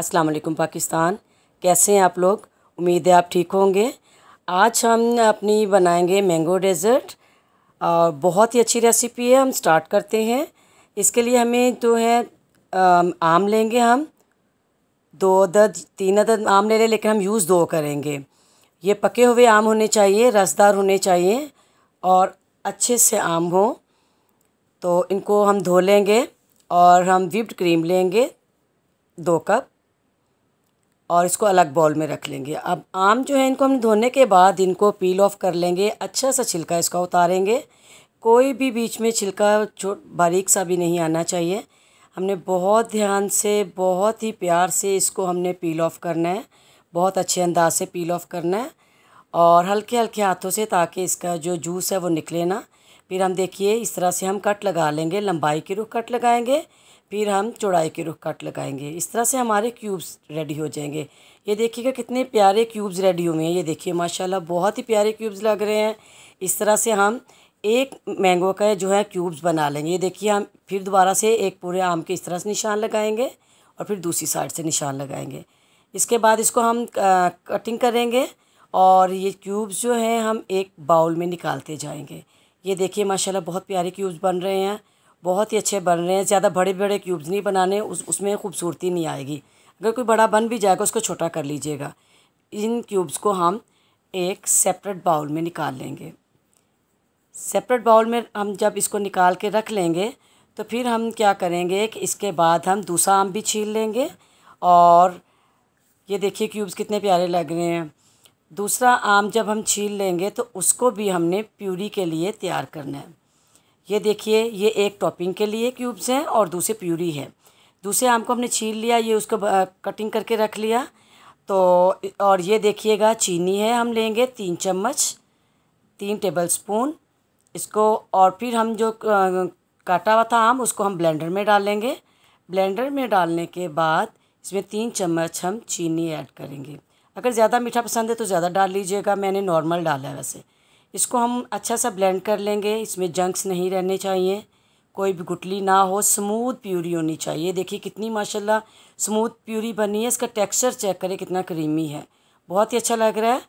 अस्सलाम वालेकुम पाकिस्तान कैसे हैं आप लोग उम्मीद है आप ठीक होंगे आज हम अपनी बनाएंगे मैंगो डेज़र्ट और बहुत ही अच्छी रेसिपी है हम स्टार्ट करते हैं इसके लिए हमें जो तो है आम लेंगे हम दो अदद तीन अदद आम ले लें लेकिन हम यूज़ दो करेंगे ये पके हुए आम होने चाहिए रसदार होने चाहिए और अच्छे से आम हो तो इनको हम धो लेंगे और हम विप्ड क्रीम लेंगे दो कप और इसको अलग बॉल में रख लेंगे अब आम जो है इनको हम धोने के बाद इनको पील ऑफ कर लेंगे अच्छा सा छिलका इसका उतारेंगे कोई भी बीच में छिलका छोट बारीक सा भी नहीं आना चाहिए हमने बहुत ध्यान से बहुत ही प्यार से इसको हमने पील ऑफ करना है बहुत अच्छे अंदाज से पील ऑफ करना है और हल्के हल्के हाथों से ताकि इसका जो जूस है वो निकले ना फिर हम देखिए इस तरह से हम कट लगा लेंगे लंबाई के रुख कट लगाएंगे फिर हम चौड़ाई के रुख कट लगाएंगे इस तरह से हमारे क्यूब्स रेडी हो जाएंगे ये देखिएगा कितने प्यारे क्यूब्स रेडी हुए हैं ये देखिए माशाल्लाह बहुत ही प्यारे क्यूब्स लग रहे हैं इस तरह से हम एक मैंगो का जो है क्यूब्स बना लेंगे ये देखिए हम फिर दोबारा से एक पूरे आम के इस तरह से निशान लगाएंगे और फिर दूसरी साइड से निशान लगाएंगे इसके बाद इसको हम कटिंग करेंगे और ये क्यूब्स जो हैं हम एक बाउल में निकालते जाएंगे ये देखिए माशाल्लाह बहुत प्यारे क्यूब्स बन रहे हैं बहुत ही अच्छे बन रहे हैं ज़्यादा बड़े बड़े क्यूब्स नहीं बनाने उस उसमें खूबसूरती नहीं आएगी अगर कोई बड़ा बन भी जाएगा उसको छोटा कर लीजिएगा इन क्यूब्स को हम एक सेपरेट बाउल में निकाल लेंगे सेपरेट बाउल में हम जब इसको निकाल के रख लेंगे तो फिर हम क्या करेंगे कि इसके बाद हम दूसरा आम भी छील लेंगे और ये देखिए क्यूब्स कितने प्यारे लग रहे हैं दूसरा आम जब हम छील लेंगे तो उसको भी हमने प्यूरी के लिए तैयार करना है ये देखिए ये एक टॉपिंग के लिए क्यूब्स हैं और दूसरे प्यूरी है दूसरे आम को हमने छील लिया ये उसको कटिंग करके रख लिया तो और ये देखिएगा चीनी है हम लेंगे तीन चम्मच तीन टेबल स्पून इसको और फिर हम जो काटा हुआ था आम उसको हम ब्लेंडर में डालेंगे ब्लेंडर में डालने के बाद इसमें तीन चम्मच हम चीनी ऐड करेंगे अगर ज़्यादा मीठा पसंद है तो ज़्यादा डाल लीजिएगा मैंने नॉर्मल डाला है वैसे इसको हम अच्छा सा ब्लेंड कर लेंगे इसमें जंक्स नहीं रहने चाहिए कोई भी गुटली ना हो स्मूथ प्यूरी होनी चाहिए देखिए कितनी माशाल्लाह स्मूथ प्यूरी बनी है इसका टेक्सचर चेक करें कितना क्रीमी है बहुत ही अच्छा लग रहा है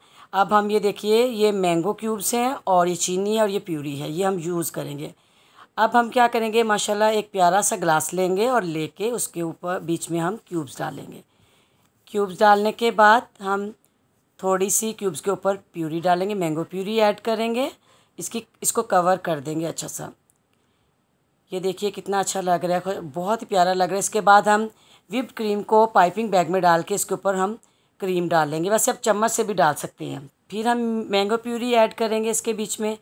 अब हम ये देखिए ये मैंगो क्यूब्स हैं और ये चीनी और ये प्यूरी है ये हम यूज़ करेंगे अब हम क्या करेंगे माशाल्लाह एक प्यारा सा ग्लास लेंगे और ले उसके ऊपर बीच में हम क्यूब्स डालेंगे क्यूब्स डालने के बाद हम थोड़ी सी क्यूब्स के ऊपर प्यूरी डालेंगे मैंगो प्यूरी ऐड करेंगे इसकी इसको कवर कर देंगे अच्छा सा ये देखिए कितना अच्छा लग रहा है बहुत ही प्यारा लग रहा है इसके बाद हम विप क्रीम को पाइपिंग बैग में डाल के इसके ऊपर हम क्रीम डालेंगे वैसे आप चम्मच से भी डाल सकते हैं फिर हम मैंगो प्यूरी ऐड करेंगे इसके बीच में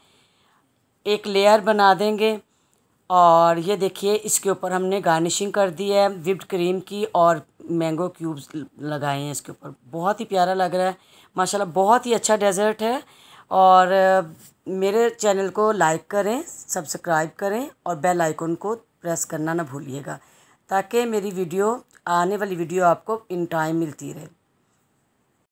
एक लेयर बना देंगे और ये देखिए इसके ऊपर हमने गार्निशिंग कर दी है विप्ड क्रीम की और मैंगो क्यूब्स लगाए हैं इसके ऊपर बहुत ही प्यारा लग रहा है माशाल्लाह बहुत ही अच्छा डेजर्ट है और मेरे चैनल को लाइक करें सब्सक्राइब करें और बेल आइकन को प्रेस करना ना भूलिएगा ताकि मेरी वीडियो आने वाली वीडियो आपको इन टाइम मिलती रहे